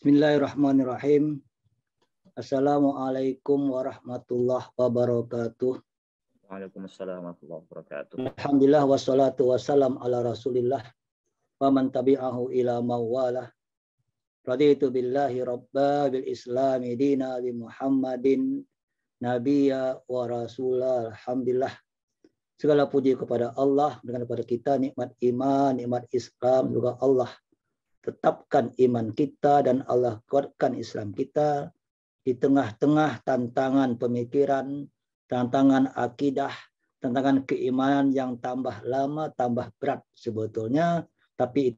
Bismillahirrahmanirrahim. Assalamualaikum warahmatullahi wabarakatuh. Waalaikumsalam warahmatullahi wabarakatuh. Alhamdulillah wassalatu wassalam ala Rasulillah wa man tabi'ahu ila mawalah. Raditu billahi rabba bil islami dina bi Muhammadin nabiyya wa rasulah. Alhamdulillah. Segala puji kepada Allah dengan kepada kita nikmat iman, nikmat Islam juga Allah tetapkan iman kita dan Allah kuatkan Islam kita di tengah-tengah tantangan pemikiran, tantangan akidah, tantangan keimanan yang tambah lama, tambah berat sebetulnya, tapi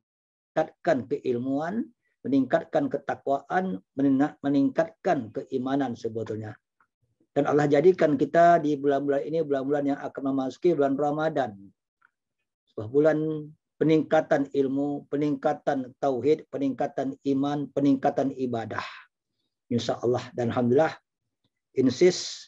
tingkatkan keilmuan, meningkatkan ketakwaan, meningkatkan keimanan sebetulnya. Dan Allah jadikan kita di bulan-bulan ini bulan-bulan yang akan memasuki bulan Ramadan. Sebuah bulan peningkatan ilmu, peningkatan tauhid, peningkatan iman, peningkatan ibadah. Insya Allah dan Alhamdulillah, insis,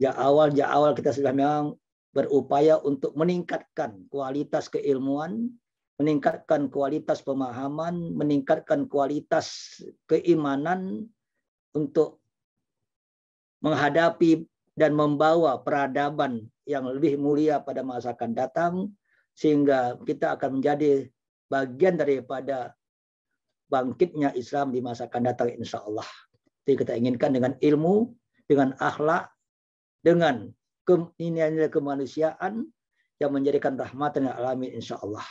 ya awal, ya awal kita sudah memang berupaya untuk meningkatkan kualitas keilmuan, meningkatkan kualitas pemahaman, meningkatkan kualitas keimanan untuk menghadapi dan membawa peradaban yang lebih mulia pada masa akan datang sehingga kita akan menjadi bagian daripada bangkitnya Islam di masa akan datang insya Allah. Jadi kita inginkan dengan ilmu, dengan akhlak, dengan nilai-nilai kemanusiaan yang menjadikan rahmat dan alami insya Allah.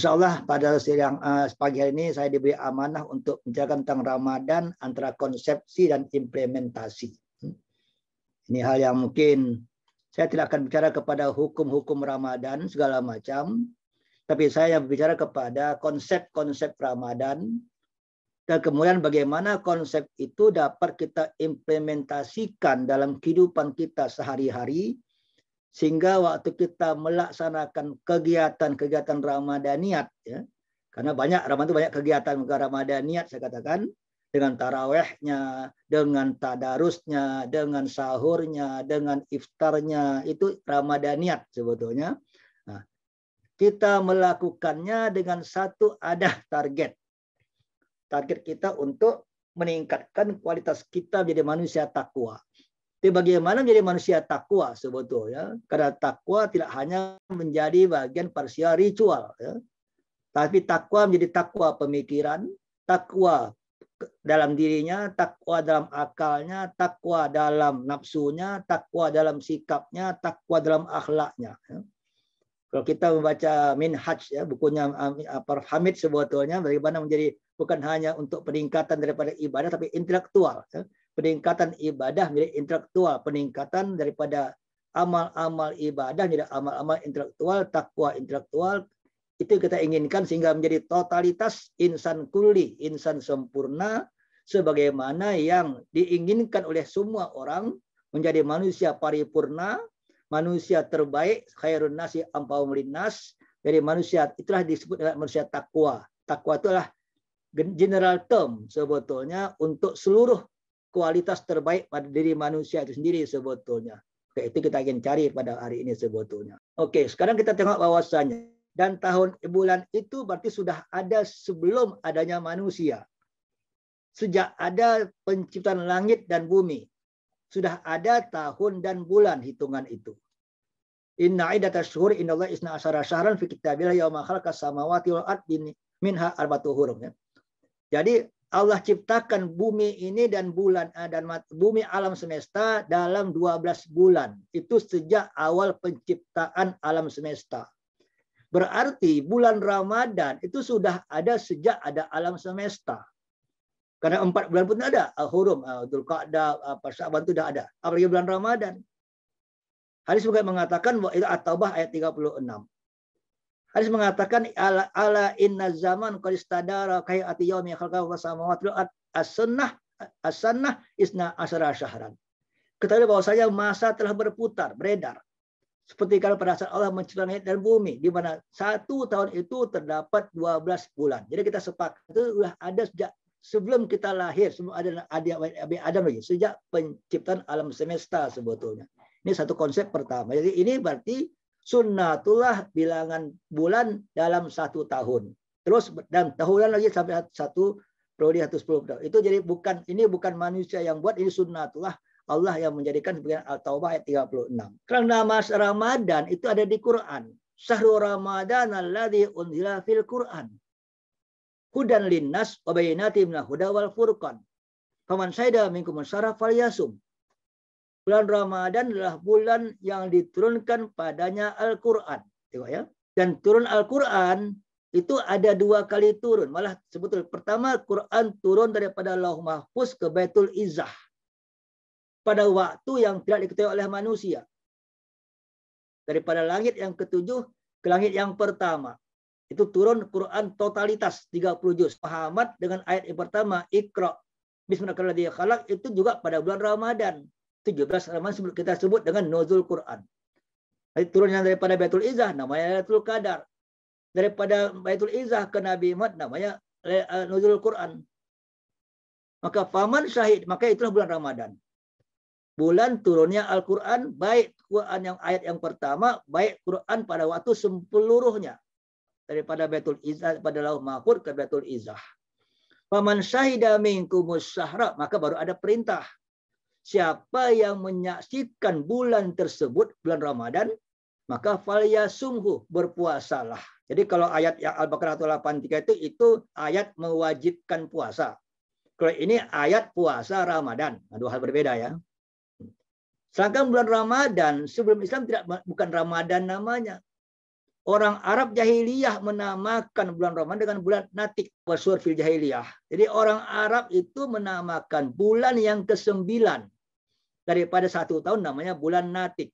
Insya Allah pada siang uh, eh, pagi hari ini saya diberi amanah untuk menjelaskan tentang Ramadan antara konsepsi dan implementasi. Ini hal yang mungkin saya tidak akan bicara kepada hukum-hukum Ramadan segala macam, tapi saya yang bicara kepada konsep-konsep Ramadan dan kemudian bagaimana konsep itu dapat kita implementasikan dalam kehidupan kita sehari-hari sehingga waktu kita melaksanakan kegiatan-kegiatan Ramadaniat ya. Karena banyak Ramadan itu banyak kegiatan bukan Ramadaniat saya katakan dengan tarawehnya, dengan tadarusnya, dengan sahurnya, dengan iftarnya. Itu Ramadaniat sebetulnya. Nah, kita melakukannya dengan satu ada target. Target kita untuk meningkatkan kualitas kita menjadi manusia takwa. Tapi bagaimana menjadi manusia takwa sebetulnya? Karena takwa tidak hanya menjadi bagian parsial ritual. Ya. Tapi takwa menjadi takwa pemikiran, takwa dalam dirinya, takwa dalam akalnya, takwa dalam nafsunya, takwa dalam sikapnya, takwa dalam akhlaknya. Kalau kita membaca Minhaj ya bukunya um, Prof Hamid sebetulnya bagaimana menjadi bukan hanya untuk peningkatan daripada ibadah tapi intelektual. Ya. Peningkatan ibadah menjadi intelektual, peningkatan daripada amal-amal ibadah menjadi amal-amal intelektual, takwa intelektual, itu kita inginkan sehingga menjadi totalitas insan kuli, insan sempurna, sebagaimana yang diinginkan oleh semua orang menjadi manusia paripurna, manusia terbaik, khairun nasi ampaum linnas, dari manusia itulah disebut dengan manusia takwa. Takwa itulah general term sebetulnya untuk seluruh kualitas terbaik pada diri manusia itu sendiri sebetulnya. Oke, itu kita ingin cari pada hari ini sebetulnya. Oke, sekarang kita tengok bahwasannya dan tahun bulan itu berarti sudah ada sebelum adanya manusia. Sejak ada penciptaan langit dan bumi, sudah ada tahun dan bulan hitungan itu. Inna idata syuhur Allah isna asara syahran fi kitabillah yauma khalaqas samawati wal ardi minha arbatu hurum ya. Jadi Allah ciptakan bumi ini dan bulan eh, dan bumi alam semesta dalam 12 bulan. Itu sejak awal penciptaan alam semesta. Berarti bulan Ramadan itu sudah ada sejak ada alam semesta. Karena empat bulan pun ada. Al-Hurum, uh, al uh, Syaban itu sudah ada. Apalagi bulan Ramadan. Hadis juga mengatakan bahwa itu At-Taubah ayat 36. Hadis mengatakan ala, ala inna zaman qad istadara kayati yaumi khalaqahu samawati as-sunnah as-sunnah isna asyara syahran. Ketahui bahwasanya masa telah berputar, beredar. Seperti kalau pada saat Allah menciptakan langit dan bumi, di mana satu tahun itu terdapat 12 bulan. Jadi kita sepakat itu sudah ada sejak sebelum kita lahir, sebelum ada Abi Adam lagi, sejak penciptaan alam semesta sebetulnya. Ini satu konsep pertama. Jadi ini berarti sunnatullah bilangan bulan dalam satu tahun. Terus dan tahunan lagi sampai satu periode 110 tahun. Itu jadi bukan ini bukan manusia yang buat, ini sunnatullah Allah yang menjadikan sebagian Al-Taubah ayat 36. Karena nama Ramadan itu ada di Quran. Syahrul Ramadan alladhi unzila fil Quran. Hudan linnas wa bayyinatin minal huda wal furqan. Faman saida minkum fal yasum. Bulan Ramadan adalah bulan yang diturunkan padanya Al-Qur'an. ya. Dan turun Al-Qur'an itu ada dua kali turun. Malah sebetulnya pertama Quran turun daripada Allah Mahfuz ke Baitul Izzah pada waktu yang tidak diketahui oleh manusia. Daripada langit yang ketujuh ke langit yang pertama. Itu turun Quran totalitas 30 juz. Muhammad dengan ayat yang pertama, Iqra. Bismillahirrahmanirrahim. itu juga pada bulan Ramadan. 17 Ramadan kita sebut dengan Nuzul Quran. Jadi turunnya daripada Baitul Izzah namanya baitul Qadar. Daripada Baitul Izzah ke Nabi Muhammad namanya eh, Nuzul Quran. Maka faman syahid, maka itulah bulan Ramadan bulan turunnya Al-Quran, baik Quran yang ayat yang pertama, baik Quran pada waktu seluruhnya. Daripada Betul Izzah, pada Lauh Mahfud ke Betul Izzah. Paman syahidah minkumus syahra, maka baru ada perintah. Siapa yang menyaksikan bulan tersebut, bulan Ramadan, maka sungguh berpuasalah. Jadi kalau ayat yang Al-Baqarah 83 itu, itu ayat mewajibkan puasa. Kalau ini ayat puasa Ramadan. Nah, dua hal berbeda ya. Sedangkan bulan Ramadan sebelum Islam tidak bukan Ramadan namanya. Orang Arab jahiliyah menamakan bulan Ramadan dengan bulan Natik wasur fil jahiliyah. Jadi orang Arab itu menamakan bulan yang ke kesembilan daripada satu tahun namanya bulan Natik.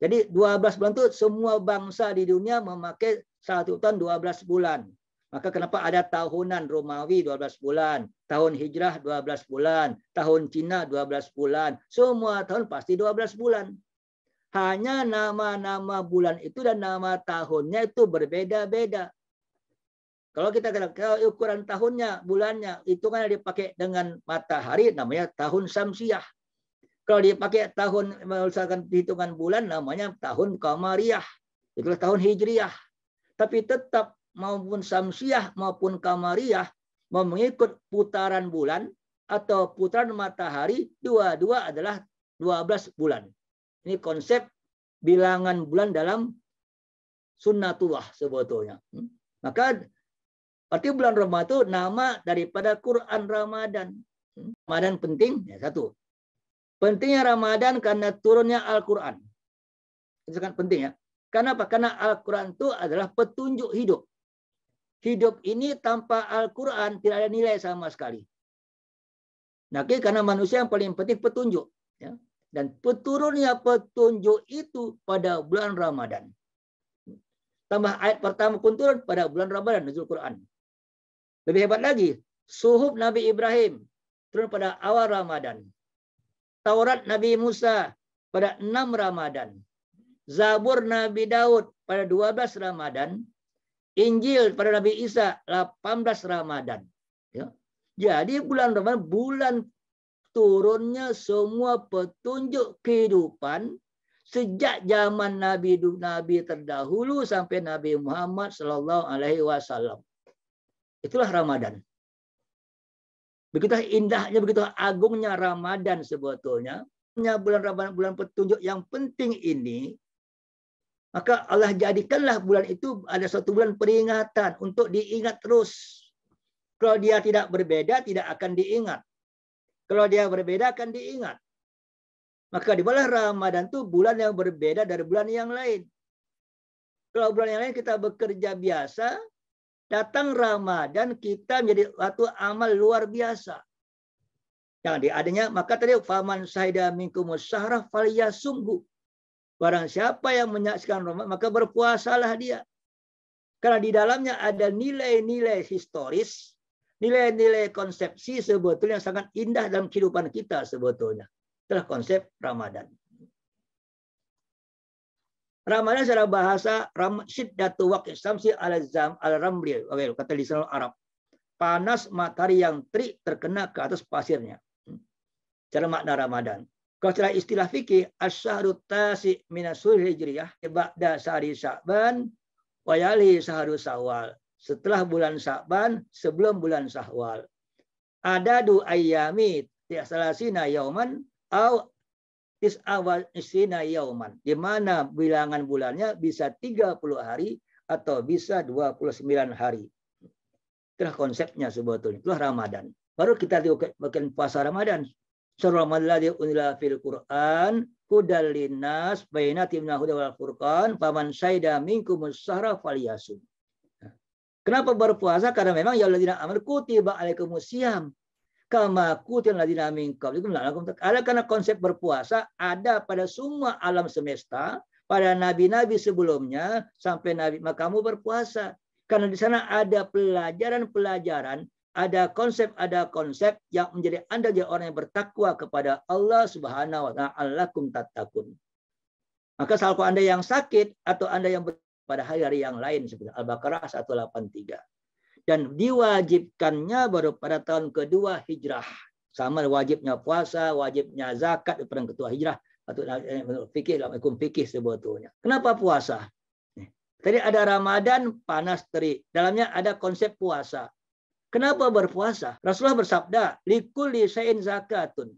Jadi 12 bulan itu semua bangsa di dunia memakai satu tahun 12 bulan. Maka kenapa ada tahunan Romawi 12 bulan, tahun Hijrah 12 bulan, tahun Cina 12 bulan. Semua tahun pasti 12 bulan. Hanya nama-nama bulan itu dan nama tahunnya itu berbeda-beda. Kalau kita kalau ukuran tahunnya, bulannya, itu kan dipakai dengan matahari namanya tahun samsiah. Kalau dipakai tahun misalkan hitungan bulan namanya tahun kamariah. Itulah tahun hijriah. Tapi tetap maupun samsiah maupun kamariah mau mengikut putaran bulan atau putaran matahari dua-dua adalah 12 bulan. Ini konsep bilangan bulan dalam sunnatullah sebetulnya. Hmm? Maka arti bulan Ramadan itu nama daripada Quran Ramadan. Hmm? Ramadan penting, ya, satu. Pentingnya Ramadan karena turunnya Al-Quran. Itu sangat penting ya. Karena apa? Karena Al-Quran itu adalah petunjuk hidup hidup ini tanpa Al-Quran tidak ada nilai sama sekali. Nah, karena manusia yang paling penting petunjuk. Ya. Dan peturunnya petunjuk itu pada bulan Ramadan. Tambah ayat pertama pun turun pada bulan Ramadan, Nuzul Quran. Lebih hebat lagi, suhub Nabi Ibrahim turun pada awal Ramadan. Taurat Nabi Musa pada 6 Ramadan. Zabur Nabi Daud pada 12 Ramadan. Injil pada Nabi Isa 18 Ramadan. Ya. Jadi bulan Ramadan bulan turunnya semua petunjuk kehidupan sejak zaman Nabi Nabi terdahulu sampai Nabi Muhammad Shallallahu Alaihi Wasallam. Itulah Ramadan. Begitu indahnya, begitu agungnya Ramadan sebetulnya. Bulan Ramadan, bulan petunjuk yang penting ini maka Allah jadikanlah bulan itu ada satu bulan peringatan untuk diingat terus. Kalau dia tidak berbeda, tidak akan diingat. Kalau dia berbeda, akan diingat. Maka di bulan Ramadan itu bulan yang berbeda dari bulan yang lain. Kalau bulan yang lain kita bekerja biasa, datang Ramadan kita menjadi waktu amal luar biasa. Yang diadanya, maka tadi faman saida minkumus faliyah sungguh. Barang siapa yang menyaksikan Ramadan, maka berpuasalah dia. Karena di dalamnya ada nilai-nilai historis, nilai-nilai konsepsi sebetulnya yang sangat indah dalam kehidupan kita sebetulnya. Itulah konsep Ramadan. Ramadan secara bahasa ram syiddatu waqi samsi ala zam al ramli kata di Arab. Panas matahari yang terik terkena ke atas pasirnya. Cara makna Ramadan. Kalau secara istilah fikih, asyharut tasi minasul hijriyah ba'da sari Saban, wayali saharu sawal. Setelah bulan Saban, sebelum bulan Sahwal, Ada du ayami tiasalasina yauman au tis awal isina yauman. Di mana bilangan bulannya bisa 30 hari atau bisa 29 hari. Itulah konsepnya sebetulnya. Itulah Ramadan. Baru kita makin puasa Ramadan. Suramalladhi unila fil Qur'an hudal linnas bainati minal huda wal furqan faman saida minkumus sahra falyasum. Kenapa berpuasa? Karena memang ya alladzina amanu kutiba alaikumus siyam kama kutil ladina min qablikum Ada karena konsep berpuasa ada pada semua alam semesta, pada nabi-nabi sebelumnya sampai nabi maka kamu berpuasa. Karena di sana ada pelajaran-pelajaran ada konsep ada konsep yang menjadi anda jadi orang yang bertakwa kepada Allah Subhanahu wa taala kum tatakun. Maka kalau anda yang sakit atau anda yang pada hari-hari yang lain seperti Al-Baqarah 183 dan diwajibkannya baru pada tahun kedua hijrah sama wajibnya puasa, wajibnya zakat perang ketua hijrah atau eh, fikih hukum fikih sebetulnya. Kenapa puasa? Tadi ada Ramadan panas terik. Dalamnya ada konsep puasa. Kenapa berpuasa? Rasulullah bersabda, "Likulli syai'in zakatun."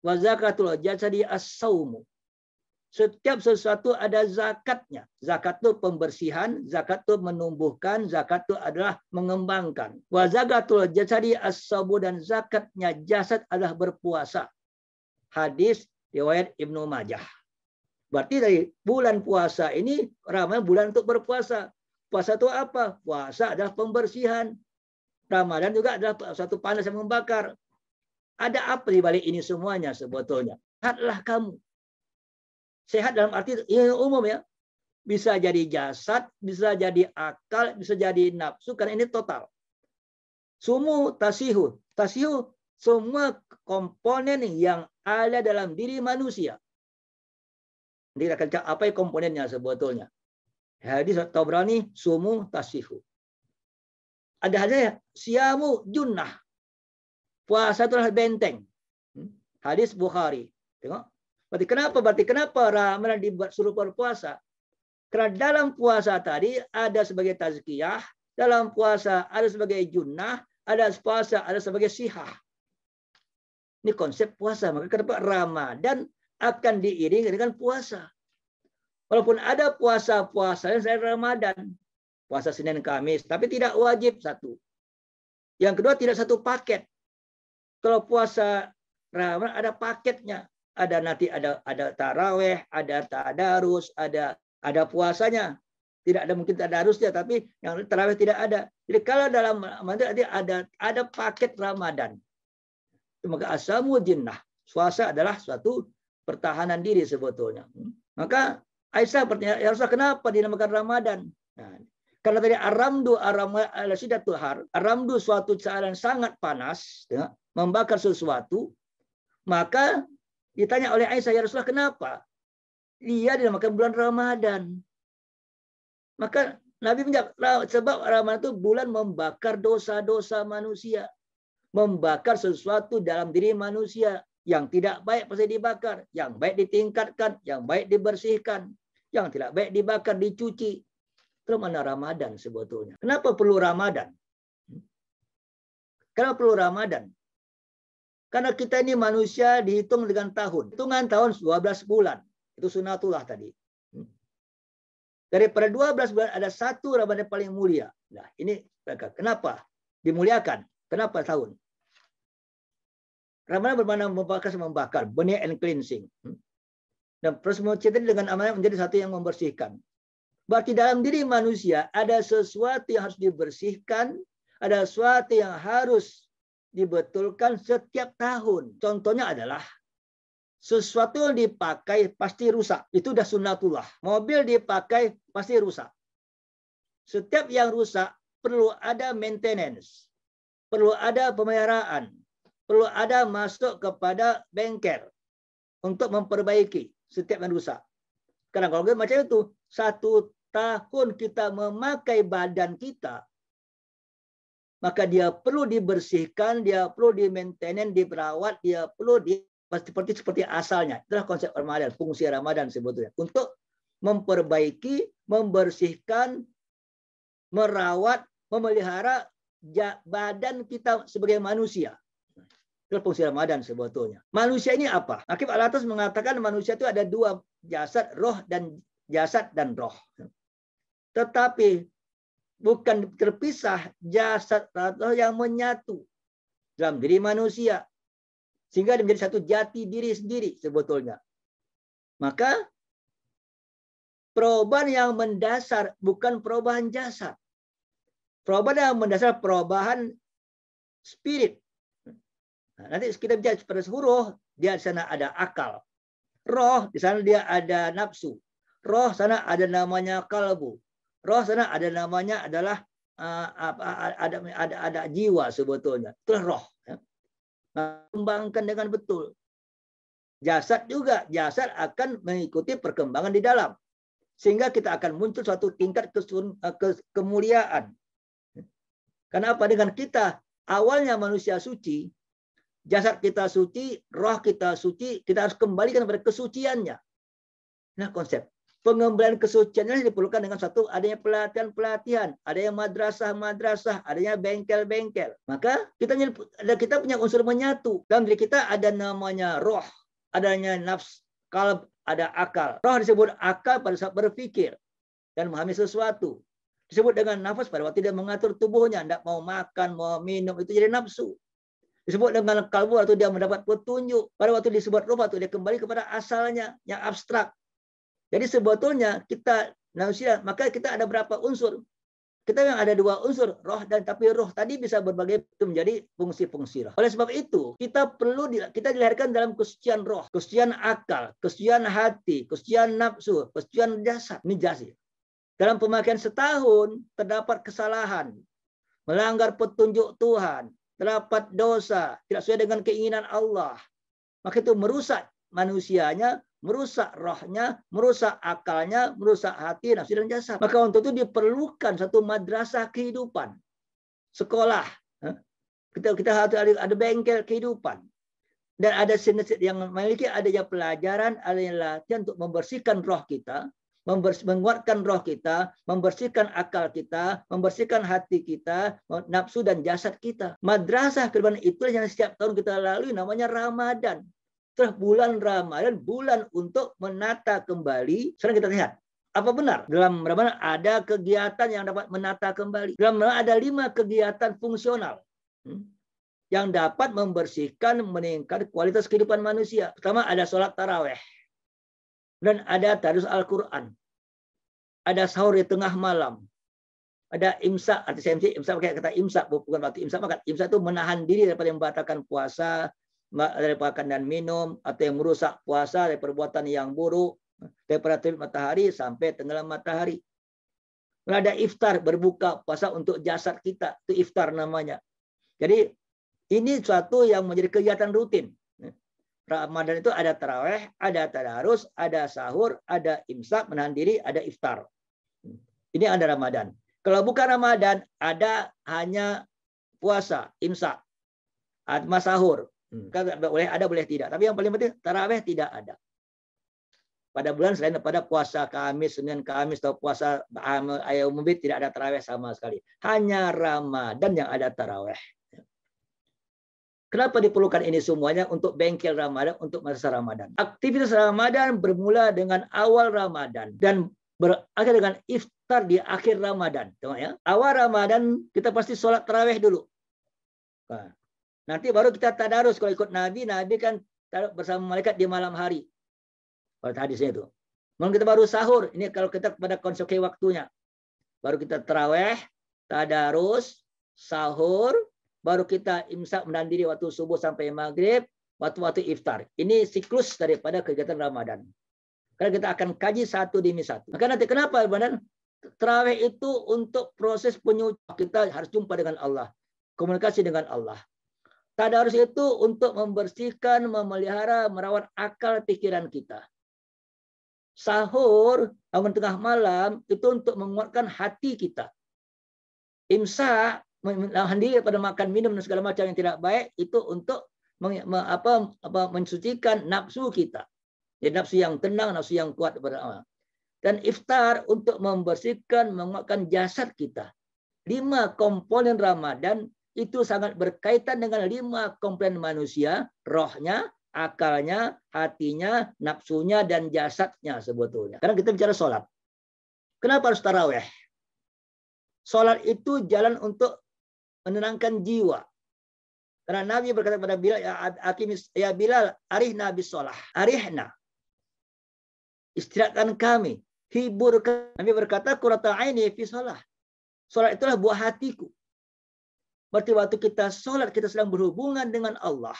Wa zakatul jasadi as Setiap sesuatu ada zakatnya. Zakat itu pembersihan, zakat itu menumbuhkan, zakat itu adalah mengembangkan. Wa zakatul jasadi as dan zakatnya jasad adalah berpuasa. Hadis riwayat Ibnu Majah. Berarti dari bulan puasa ini ramai bulan untuk berpuasa. Puasa itu apa? Puasa adalah pembersihan. Ramadan juga adalah suatu panas yang membakar. Ada apa di balik ini semuanya sebetulnya? Sehatlah kamu. Sehat dalam arti ya umum ya. Bisa jadi jasad, bisa jadi akal, bisa jadi nafsu karena ini total. Sumu tasihu. Tasihu semua komponen yang ada dalam diri manusia. Nanti kita akan apa komponennya sebetulnya. Hadis Tobrani sumu tasihu. Ada hadisnya siamu junnah. Puasa adalah benteng. Hmm? Hadis Bukhari. Tengok. Berarti kenapa? Berarti kenapa Ramadan dibuat suruh berpuasa? Karena dalam puasa tadi ada sebagai tazkiyah, dalam puasa ada sebagai junnah, ada puasa ada sebagai sihah. Ini konsep puasa. Maka kenapa Ramadan akan diiringi dengan puasa. Walaupun ada puasa-puasa yang saya Ramadan puasa Senin Kamis, tapi tidak wajib satu. Yang kedua tidak satu paket. Kalau puasa Ramadan ada paketnya, ada nanti ada ada taraweh, ada tadarus, ada ada puasanya. Tidak ada mungkin tadarusnya, tapi yang taraweh tidak ada. Jadi kalau dalam Ramadan ada ada paket Ramadan. Semoga asamu jinnah. Puasa adalah suatu pertahanan diri sebetulnya. Hmm. Maka Aisyah bertanya, ya Rasulullah kenapa dinamakan Ramadan? Nah, karena tadi aramdu aram ala sidatu aramdu suatu yang sangat panas, ya, membakar sesuatu, maka ditanya oleh Aisyah, ya Rasulullah kenapa? Iya, dia dinamakan bulan Ramadan. Maka Nabi menjawab, sebab Ramadan itu bulan membakar dosa-dosa manusia. Membakar sesuatu dalam diri manusia. Yang tidak baik pasti dibakar. Yang baik ditingkatkan. Yang baik dibersihkan. Yang tidak baik dibakar, dicuci mana Ramadan sebetulnya. Kenapa perlu Ramadan? Hmm? Kenapa perlu Ramadan? Karena kita ini manusia dihitung dengan tahun. Hitungan tahun 12 bulan. Itu sunatullah tadi. Hmm. Daripada 12 bulan ada satu Ramadan paling mulia. Nah, ini mereka. kenapa dimuliakan? Kenapa tahun? Ramadan bermakna membakar membakar, benih and cleansing. Hmm. Dan proses mencintai dengan amalan menjadi satu yang membersihkan. Berarti dalam diri manusia ada sesuatu yang harus dibersihkan, ada sesuatu yang harus dibetulkan setiap tahun. Contohnya adalah sesuatu yang dipakai pasti rusak. Itu sudah sunnatullah. Mobil dipakai pasti rusak. Setiap yang rusak perlu ada maintenance. Perlu ada pemeliharaan. Perlu ada masuk kepada bengkel untuk memperbaiki setiap yang rusak. Karena kalau macam itu, satu tahun kita memakai badan kita, maka dia perlu dibersihkan, dia perlu di maintain, diperawat, dia perlu di seperti seperti asalnya. Itulah konsep Ramadan, fungsi Ramadan sebetulnya untuk memperbaiki, membersihkan, merawat, memelihara badan kita sebagai manusia. Itu fungsi Ramadan sebetulnya. Manusia ini apa? Akib al mengatakan manusia itu ada dua jasad, roh dan jasad dan roh tetapi bukan terpisah jasad atau yang menyatu dalam diri manusia sehingga menjadi satu jati diri sendiri sebetulnya. Maka perubahan yang mendasar bukan perubahan jasad. Perubahan yang mendasar perubahan spirit. Nah, nanti kita bicara pada huruf, dia di sana ada akal. Roh, di sana dia ada nafsu. Roh, sana ada namanya kalbu. Roh sana ada namanya adalah ah, ah, ah, ada ada ada jiwa sebetulnya. Itulah roh. Kembangkan ya. dengan betul. Jasad juga, jasad akan mengikuti perkembangan di dalam. Sehingga kita akan muncul suatu tingkat kesun, ke, kemuliaan. Karena apa? Dengan kita, awalnya manusia suci, jasad kita suci, roh kita suci, kita harus kembalikan pada kesuciannya. Nah konsep. Pengembalian kesuciannya diperlukan dengan satu adanya pelatihan-pelatihan, adanya madrasah-madrasah, adanya bengkel-bengkel. Maka kita ada kita punya unsur menyatu. Dalam diri kita ada namanya roh, adanya nafs, kalb, ada akal. Roh disebut akal pada saat berpikir dan memahami sesuatu. Disebut dengan nafas pada waktu dia mengatur tubuhnya, tidak mau makan, mau minum, itu jadi nafsu disebut dengan kalbu atau dia mendapat petunjuk pada waktu disebut rupa atau dia kembali kepada asalnya yang abstrak jadi sebetulnya kita manusia, maka kita ada berapa unsur? Kita yang ada dua unsur, roh dan tapi roh tadi bisa berbagai itu menjadi fungsi-fungsi Oleh sebab itu, kita perlu kita dilahirkan dalam kesucian roh, kesucian akal, kesucian hati, kesucian nafsu, kesucian jasad, ini Dalam pemakaian setahun terdapat kesalahan, melanggar petunjuk Tuhan, terdapat dosa, tidak sesuai dengan keinginan Allah. Maka itu merusak manusianya, merusak rohnya, merusak akalnya, merusak hati, nafsu, dan jasad. Maka untuk itu diperlukan satu madrasah kehidupan. Sekolah. Kita, kita harus ada, bengkel kehidupan. Dan ada yang memiliki adanya pelajaran, adanya latihan untuk membersihkan roh kita, menguatkan roh kita, membersihkan akal kita, membersihkan hati kita, nafsu dan jasad kita. Madrasah kehidupan itu yang setiap tahun kita lalui namanya Ramadan. Terus bulan Ramadan, bulan untuk menata kembali. Sekarang kita lihat, apa benar dalam Ramadan ada kegiatan yang dapat menata kembali? Dalam Ramadan ada lima kegiatan fungsional hmm, yang dapat membersihkan, meningkat kualitas kehidupan manusia. Pertama ada sholat taraweh dan ada tarus Al-Quran, ada sahur di tengah malam, ada imsak, artinya imsak, imsak pakai kata imsak, bukan waktu imsak makan. Imsak itu menahan diri daripada membatalkan puasa, dari makan dan minum atau yang merusak puasa dari perbuatan yang buruk daripada matahari sampai tenggelam matahari. Lalu ada iftar berbuka puasa untuk jasad kita itu iftar namanya. Jadi ini suatu yang menjadi kegiatan rutin. Ramadan itu ada taraweh, ada tadarus, ada sahur, ada imsak, menahan diri, ada iftar. Ini ada Ramadan. Kalau bukan Ramadan, ada hanya puasa, imsak, atma sahur, Hmm. Kan boleh ada boleh tidak. Tapi yang paling penting taraweh tidak ada. Pada bulan selain pada puasa Kamis, Senin Kamis atau puasa ayam Bid tidak ada taraweh sama sekali. Hanya Ramadan yang ada taraweh. Kenapa diperlukan ini semuanya untuk bengkel Ramadan, untuk masa Ramadan. Aktivitas Ramadan bermula dengan awal Ramadan dan berakhir dengan iftar di akhir Ramadan. Tengok ya. Awal Ramadan kita pasti sholat taraweh dulu. Nah, Nanti baru kita tadarus kalau ikut Nabi, Nabi kan bersama malaikat di malam hari. kalau hadisnya itu. Mungkin kita baru sahur, ini kalau kita pada konsekuensi waktunya. Baru kita terawih, tadarus, sahur, baru kita imsak menandiri waktu subuh sampai maghrib, waktu-waktu iftar. Ini siklus daripada kegiatan Ramadan. Karena kita akan kaji satu demi satu. Maka nanti kenapa Ramadan? Terawih itu untuk proses penyucian Kita harus jumpa dengan Allah. Komunikasi dengan Allah. Tadarus itu untuk membersihkan, memelihara, merawat akal pikiran kita. Sahur, bangun tengah malam, itu untuk menguatkan hati kita. Imsak, menahan diri pada makan, minum, dan segala macam yang tidak baik, itu untuk meng, apa, apa, mensucikan nafsu kita. Jadi nafsu yang tenang, nafsu yang kuat pada Allah. Dan iftar untuk membersihkan, menguatkan jasad kita. Lima komponen Ramadan itu sangat berkaitan dengan lima komplain manusia, rohnya, akalnya, hatinya, nafsunya, dan jasadnya sebetulnya. Karena kita bicara sholat. Kenapa harus taraweh? Sholat itu jalan untuk menenangkan jiwa. Karena Nabi berkata kepada Bilal, ya, Akimis, ya Bilal, arihna bisolah, arihna. Istirahatkan kami, hiburkan. Nabi berkata, kurata aini fi sholah. Sholat itulah buah hatiku. Berarti waktu kita sholat, kita sedang berhubungan dengan Allah.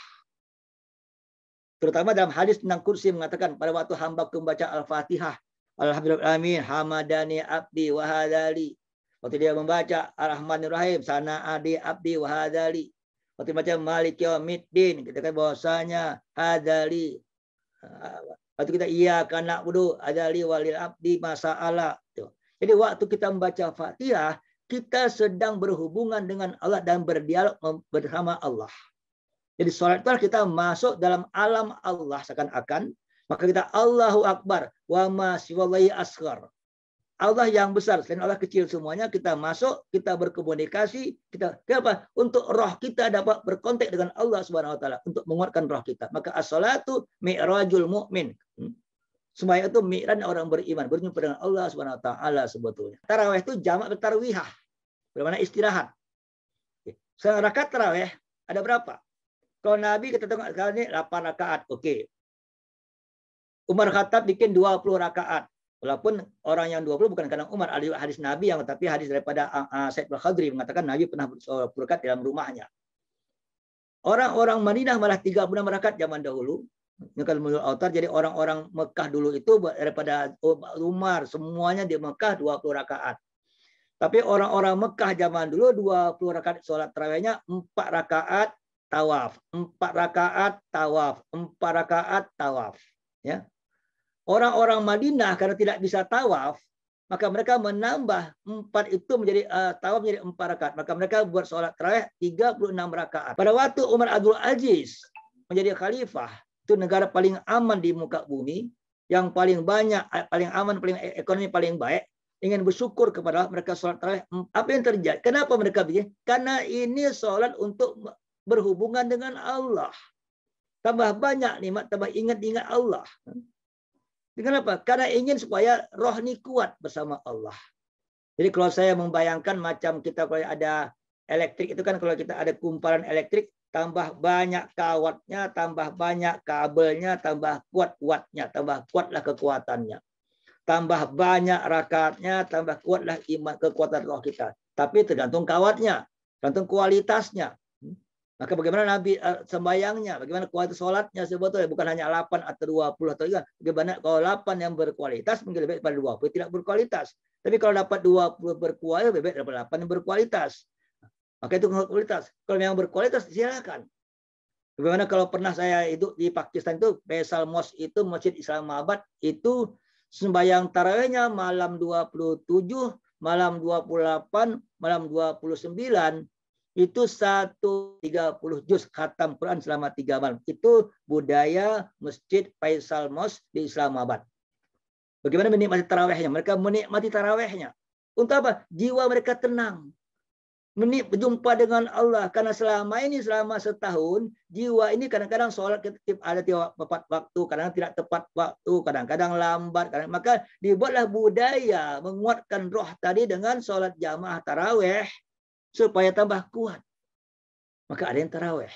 Terutama dalam hadis tentang kursi mengatakan, pada waktu hamba membaca Al-Fatihah, Alhamdulillah, amin, hamadani abdi wahadali. Waktu dia membaca Ar-Rahmanir Rahim, sana adi abdi wahadali. Waktu dia membaca Malik Yawmiddin, kita kan bahwasanya hadali. Waktu kita iya karena wudu adali walil abdi masalah. Jadi waktu kita membaca Fatihah, kita sedang berhubungan dengan Allah dan berdialog bersama Allah. Jadi sholat itu kita masuk dalam alam Allah seakan-akan. Maka kita Allahu Akbar wa ma siwallahi asghar. Allah yang besar, selain Allah kecil semuanya, kita masuk, kita berkomunikasi, kita apa Untuk roh kita dapat berkontak dengan Allah Subhanahu wa taala untuk menguatkan roh kita. Maka as-salatu mi'rajul mu'min. Hmm? Semuanya itu mi'ran orang beriman, berjumpa dengan Allah Subhanahu wa taala sebetulnya. Tarawih itu jamak tarwihah. bagaimana istirahat. Sekarang rakaat tarawih ada berapa? Kalau Nabi kita tengok sekarang ini 8 rakaat. Oke. Okay. Umar Khattab bikin 20 rakaat. Walaupun orang yang 20 bukan kadang Umar, hadis Nabi yang tapi hadis daripada ah, ah, Said al Khadri mengatakan Nabi pernah berkat eh, dalam rumahnya. Orang-orang Madinah malah 36 rakaat zaman dahulu, Mulul Autar jadi orang-orang Mekah dulu itu daripada oh, Umar semuanya di Mekah 20 rakaat. Tapi orang-orang Mekah zaman dulu 20 rakaat sholat tarawihnya 4 rakaat tawaf, 4 rakaat tawaf, 4 rakaat tawaf, ya. Orang-orang Madinah karena tidak bisa tawaf, maka mereka menambah 4 itu menjadi uh, tawaf menjadi 4 rakaat. Maka mereka buat sholat tarawih 36 rakaat. Pada waktu Umar Abdul Aziz menjadi khalifah, itu negara paling aman di muka bumi, yang paling banyak, paling aman, paling e-, ekonomi paling baik, ingin bersyukur kepada mereka sholat terakhir Apa yang terjadi? Kenapa mereka begini? Karena ini sholat untuk berhubungan dengan Allah. Tambah banyak nikmat, tambah ingat-ingat Allah. Dengan apa? Karena ingin supaya roh ini kuat bersama Allah. Jadi kalau saya membayangkan macam kita kalau ada elektrik itu kan kalau kita ada kumparan elektrik tambah banyak kawatnya, tambah banyak kabelnya, tambah kuat kuatnya, tambah kuatlah kekuatannya. Tambah banyak rakaatnya, tambah kuatlah iman kekuatan roh kita. Tapi tergantung kawatnya, tergantung kualitasnya. Hmm. Maka bagaimana Nabi eh, sembayangnya, bagaimana kualitas sholatnya sebetulnya bukan hanya 8 atau 20 atau 3. Bagaimana kalau 8 yang berkualitas mungkin lebih baik daripada 20 tidak berkualitas. Tapi kalau dapat 20 berkualitas lebih baik daripada 8 yang berkualitas. Maka itu kualitas. Kalau yang berkualitas silakan. Bagaimana kalau pernah saya itu di Pakistan itu Besal Mos itu Masjid Islam Abad itu sembahyang tarawihnya malam 27, malam 28, malam 29 itu 130 juz khatam Quran selama tiga malam. Itu budaya Masjid Faisal Mos di Islam Islamabad. Bagaimana menikmati tarawehnya? Mereka menikmati tarawehnya. Untuk apa? Jiwa mereka tenang berjumpa dengan Allah karena selama ini selama setahun jiwa ini kadang-kadang sholat ketip ada tiap tepat waktu kadang, tidak tepat waktu kadang-kadang lambat kadang maka dibuatlah budaya menguatkan roh tadi dengan sholat jamaah taraweh supaya tambah kuat maka ada yang taraweh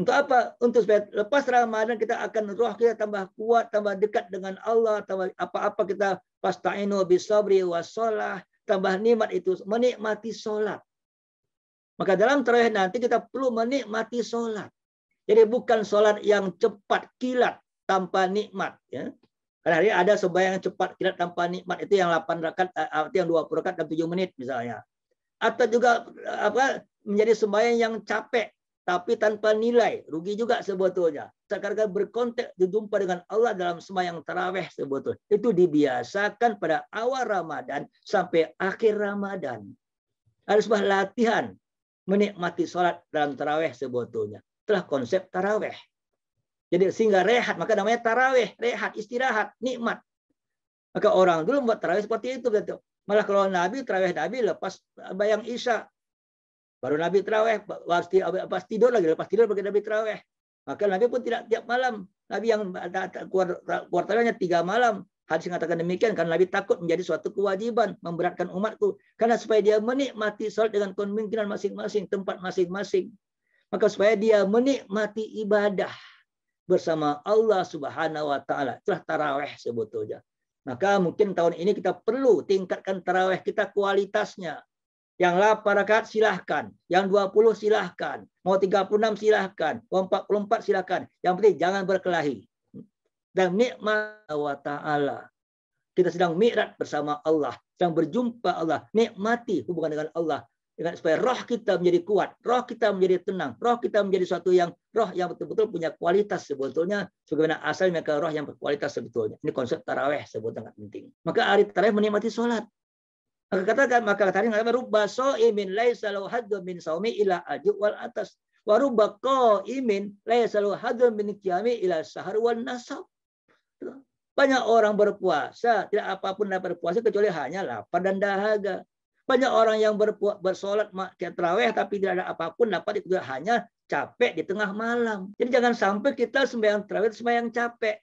untuk apa? Untuk supaya lepas Ramadan kita akan roh kita tambah kuat, tambah dekat dengan Allah, tambah apa-apa kita pastainu bisabri wasolah, tambah nikmat itu menikmati sholat maka dalam terakhir nanti kita perlu menikmati sholat. Jadi bukan sholat yang cepat kilat tanpa nikmat. Ya. Karena hari ada sembahyang yang cepat kilat tanpa nikmat itu yang 8 rakat, atau yang 20 rakaat dan 7 menit misalnya. Atau juga eh, apa menjadi sembahyang yang capek tapi tanpa nilai, rugi juga sebetulnya. Sekarang berkontak berjumpa dengan Allah dalam sembahyang terawih sebetulnya. Itu dibiasakan pada awal Ramadan sampai akhir Ramadan. Harus latihan menikmati sholat dalam taraweh sebetulnya. Telah konsep taraweh. Jadi sehingga rehat, maka namanya taraweh, rehat, istirahat, nikmat. Maka orang dulu membuat taraweh seperti itu. Betul. Malah kalau Nabi, taraweh Nabi lepas bayang Isya. Baru Nabi taraweh, pasti pas tidur lagi, lepas tidur bagi Nabi taraweh. Maka Nabi pun tidak tiap malam. Nabi yang ada keluar tiga malam. Hadis mengatakan demikian karena Nabi takut menjadi suatu kewajiban memberatkan umatku karena supaya dia menikmati salat dengan kemungkinan masing-masing tempat masing-masing. Maka supaya dia menikmati ibadah bersama Allah Subhanahu wa taala. Itulah taraweh sebetulnya. Maka mungkin tahun ini kita perlu tingkatkan taraweh kita kualitasnya. Yang 8 rakaat silahkan. Yang 20 silahkan. Mau 36 silahkan. Mau 44 silahkan. Yang penting jangan berkelahi dan nikmat Allah Ta'ala. Kita sedang mi'rat bersama Allah, sedang berjumpa Allah, nikmati hubungan dengan Allah dengan supaya roh kita menjadi kuat, roh kita menjadi tenang, roh kita menjadi suatu yang roh yang betul-betul punya kualitas sebetulnya sebagaimana asal mereka roh yang berkualitas sebetulnya. Ini konsep taraweh sebut sangat penting. Maka hari taraweh menikmati sholat. Maka katakan maka tadi mengatakan rubba imin lai lahu haddu min sawmi ila ajuk wal atas wa rubba imin lai lahu min kiami ila sahar wal nasab. Banyak orang berpuasa, tidak apapun dapat berpuasa kecuali hanya lapar dan dahaga. Banyak orang yang berpuasa, bersolat terawih tapi tidak ada apapun dapat itu hanya capek di tengah malam. Jadi jangan sampai kita sembahyang terawih sembahyang capek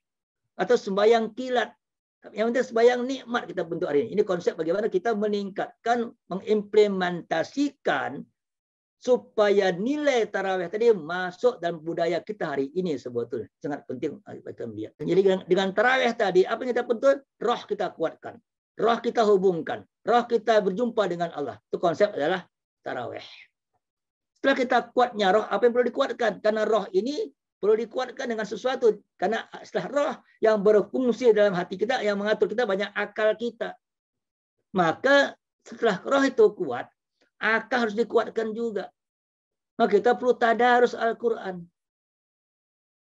atau sembahyang kilat. Yang penting sembahyang nikmat kita bentuk hari ini. Ini konsep bagaimana kita meningkatkan, mengimplementasikan supaya nilai tarawih tadi masuk dalam budaya kita hari ini sebetulnya sangat penting ah, Jadi dengan, dengan tarawih tadi apa yang kita pentul Roh kita kuatkan, roh kita hubungkan, roh kita berjumpa dengan Allah. Itu konsep adalah tarawih. Setelah kita kuatnya roh, apa yang perlu dikuatkan? Karena roh ini perlu dikuatkan dengan sesuatu. Karena setelah roh yang berfungsi dalam hati kita, yang mengatur kita banyak akal kita. Maka setelah roh itu kuat, akal harus dikuatkan juga. Maka kita perlu tadarus Al-Quran.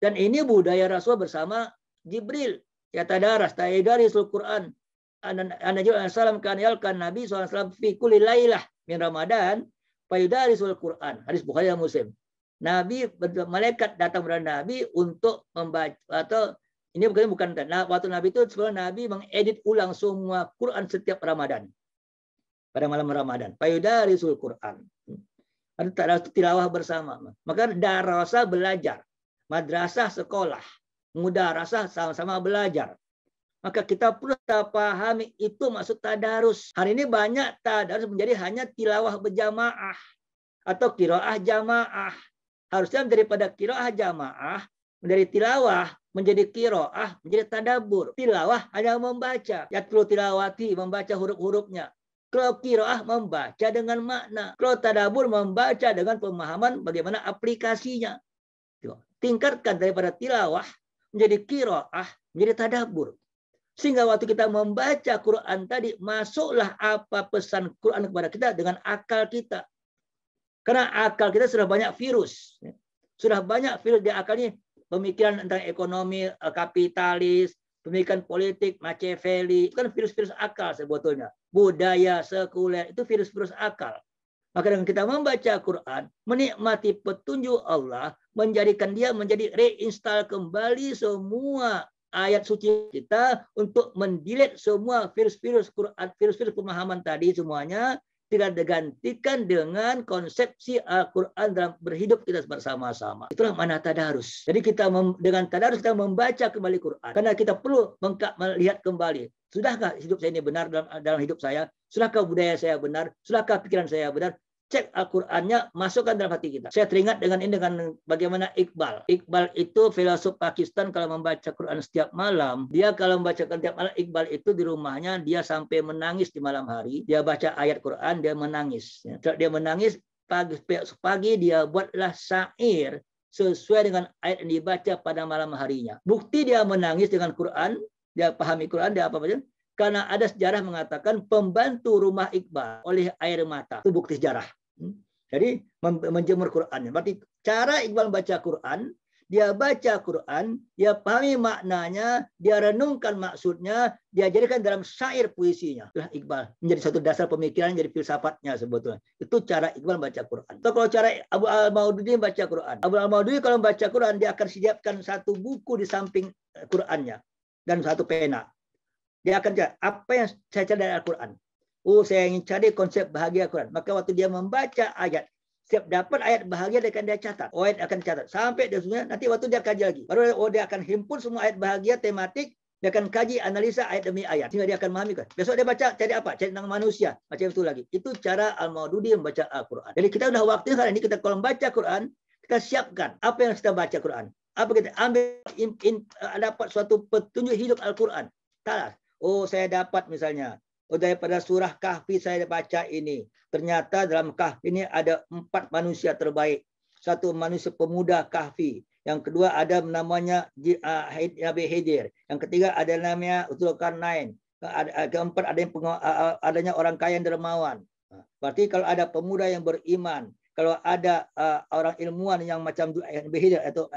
Dan ini budaya Rasul bersama Jibril. Ya tadarus tadarus Al-Quran. an al salam kan yalkan Nabi SAW fi kulli lailah min Ramadan. Payudaris Al-Quran. Hadis Bukhari yang Muslim. Nabi, malaikat datang kepada Nabi untuk membaca atau ini bukan bukan nah, waktu Nabi itu sebenarnya Nabi mengedit ulang semua Quran setiap Ramadan pada malam Ramadan. sul Quran. Ada tilawah bersama. Maka darasa belajar. Madrasah sekolah. Mudarasah sama-sama belajar. Maka kita perlu kita pahami itu maksud tadarus. Hari ini banyak tadarus menjadi hanya tilawah berjamaah. Atau kiroah jamaah. Harusnya daripada kiroah jamaah, dari tilawah menjadi kiroah, menjadi tadabur. Tilawah hanya membaca. Ya tilawati, membaca huruf-hurufnya kalau kiroah membaca dengan makna. Kalau tadabur membaca dengan pemahaman bagaimana aplikasinya. Tingkatkan daripada tilawah menjadi kiroah, menjadi tadabur. Sehingga waktu kita membaca Quran tadi, masuklah apa pesan Quran kepada kita dengan akal kita. Karena akal kita sudah banyak virus. Sudah banyak virus di akalnya. Pemikiran tentang ekonomi, kapitalis, pemikiran politik, Machiavelli, itu kan virus-virus akal sebetulnya. Budaya sekuler, itu virus-virus akal. Maka dengan kita membaca Quran, menikmati petunjuk Allah, menjadikan dia menjadi reinstall kembali semua ayat suci kita untuk mendilet semua virus-virus Quran, virus-virus pemahaman tadi semuanya digantikan dengan konsepsi Al-Quran dalam berhidup kita bersama-sama. Itulah mana tadarus. Jadi kita mem, dengan tadarus kita membaca kembali Quran. Karena kita perlu melihat kembali. Sudahkah hidup saya ini benar dalam, dalam hidup saya? Sudahkah budaya saya benar? Sudahkah pikiran saya benar? cek Al-Qur'annya, masukkan dalam hati kita. Saya teringat dengan ini dengan bagaimana Iqbal. Iqbal itu filsuf Pakistan kalau membaca Quran setiap malam, dia kalau membaca setiap malam Iqbal itu di rumahnya dia sampai menangis di malam hari. Dia baca ayat Quran, dia menangis. Setelah ya. dia menangis, pagi, pagi dia buatlah syair sesuai dengan ayat yang dibaca pada malam harinya. Bukti dia menangis dengan Quran, dia pahami Quran, dia apa saja? karena ada sejarah mengatakan pembantu rumah Iqbal oleh air mata. Itu bukti sejarah. Hmm? Jadi menjemur Quran. Berarti cara Iqbal baca Quran, dia baca Quran, dia pahami maknanya, dia renungkan maksudnya, dia jadikan dalam syair puisinya. Itulah Iqbal. Menjadi satu dasar pemikiran, jadi filsafatnya sebetulnya. Itu cara Iqbal baca Quran. Atau kalau cara Abu Al-Maududi baca Quran. Abu Al-Maududi kalau baca Quran, dia akan siapkan satu buku di samping eh, Qurannya. Dan satu pena. Dia akan cari apa yang saya cari dari Al-Quran. Oh, saya ingin cari konsep bahagia Quran. Maka waktu dia membaca ayat, setiap dapat ayat bahagia dia akan dia catat. Oh, ayat akan catat. Sampai dia sebenarnya nanti waktu dia kaji lagi. Baru oh, dia akan himpun semua ayat bahagia tematik dia akan kaji analisa ayat demi ayat sehingga dia akan memahami kan. Besok dia baca cari apa? Cari tentang manusia. Macam itu lagi. Itu cara Al-Maududi membaca Al-Quran. Jadi kita sudah waktu hari ini kita kalau membaca Quran, kita siapkan apa yang kita baca Quran. Apa kita ambil in, in, uh, dapat suatu petunjuk hidup Al-Quran. Talas. Oh, saya dapat misalnya oh daripada surah kahfi saya baca ini. Ternyata dalam kahfi ini ada empat manusia terbaik. Satu manusia pemuda kahfi. Yang kedua ada namanya ah, Nabi Hidir. Yang ketiga ada namanya Zulkarnain. Keempat ada yang ah, ah, adanya orang kaya yang dermawan. Berarti kalau ada pemuda yang beriman, kalau ada orang ilmuwan yang macam Nabi Hidir atau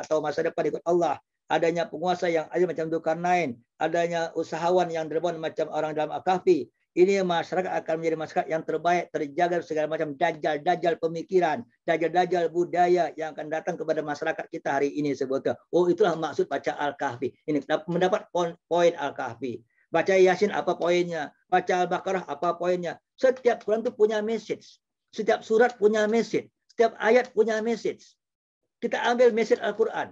atau masa depan ikut Allah, adanya penguasa yang ada macam nain, adanya usahawan yang dermawan macam orang dalam al Al-Kahfi. Ini masyarakat akan menjadi masyarakat yang terbaik, terjaga segala macam dajjal-dajjal pemikiran, dajjal-dajjal budaya yang akan datang kepada masyarakat kita hari ini sebetulnya. Oh itulah maksud baca Al-Kahfi. Ini mendapat poin poin Al-Kahfi. Baca Yasin apa poinnya? Baca Al-Baqarah apa poinnya? Setiap Quran itu punya message. Setiap surat punya message. Setiap ayat punya message. Kita ambil message Al-Quran.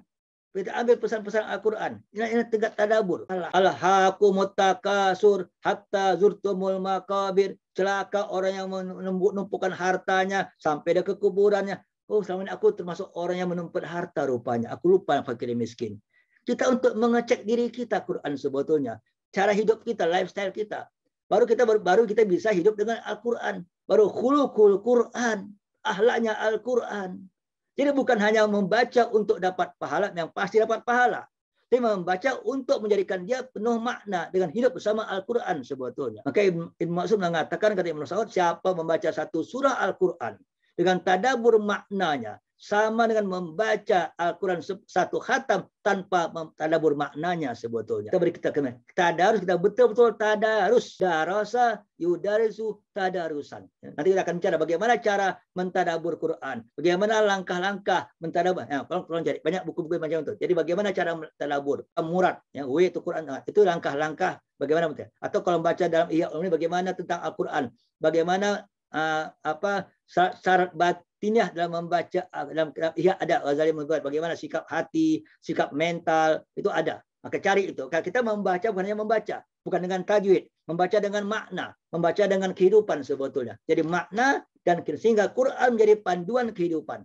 Kita ambil pesan-pesan Al-Quran. Ini, tegak tadabur. al hakumutakasur takasur hatta zurtumul makabir. Celaka orang yang menumpukan hartanya sampai dia ke kuburannya. Oh, selama ini aku termasuk orang yang menumpuk harta rupanya. Aku lupa yang fakir miskin. Kita untuk mengecek diri kita Quran sebetulnya. Cara hidup kita, lifestyle kita. Baru kita baru kita bisa hidup dengan Al-Quran. Baru khulukul Quran. Ahlaknya Al-Quran jadi bukan hanya membaca untuk dapat pahala, yang pasti dapat pahala. Tapi membaca untuk menjadikan dia penuh makna dengan hidup bersama Al-Quran sebetulnya. Maka Ibn Maksud mengatakan, kata Ibn Saud, siapa membaca satu surah Al-Quran dengan tadabur maknanya, sama dengan membaca Al-Quran satu khatam tanpa tadabur maknanya sebetulnya. Kita beri kita kenal. Tadarus kita betul-betul tadarus. Darasa yudarisu tadarusan. Nanti kita akan bicara bagaimana cara mentadabur Quran. Bagaimana langkah langkah mentadabur. Ya, tolong, tolong cari banyak buku-buku macam itu. Jadi bagaimana cara mentadabur. Murad. Ya, w itu Quran. Nah, itu langkah-langkah bagaimana. Atau kalau membaca dalam iya ini bagaimana tentang Al-Quran. Bagaimana Ah, apa syarat batiniah dalam membaca ah, dalam ya ada Ghazali membuat bagaimana sikap hati, sikap mental itu ada. Maka cari itu. Kalau kita membaca bukan hanya membaca, bukan dengan tajwid, membaca dengan makna, membaca dengan kehidupan sebetulnya. Jadi makna dan sehingga Quran menjadi panduan kehidupan.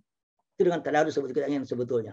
Itu dengan tadarus sebetulnya.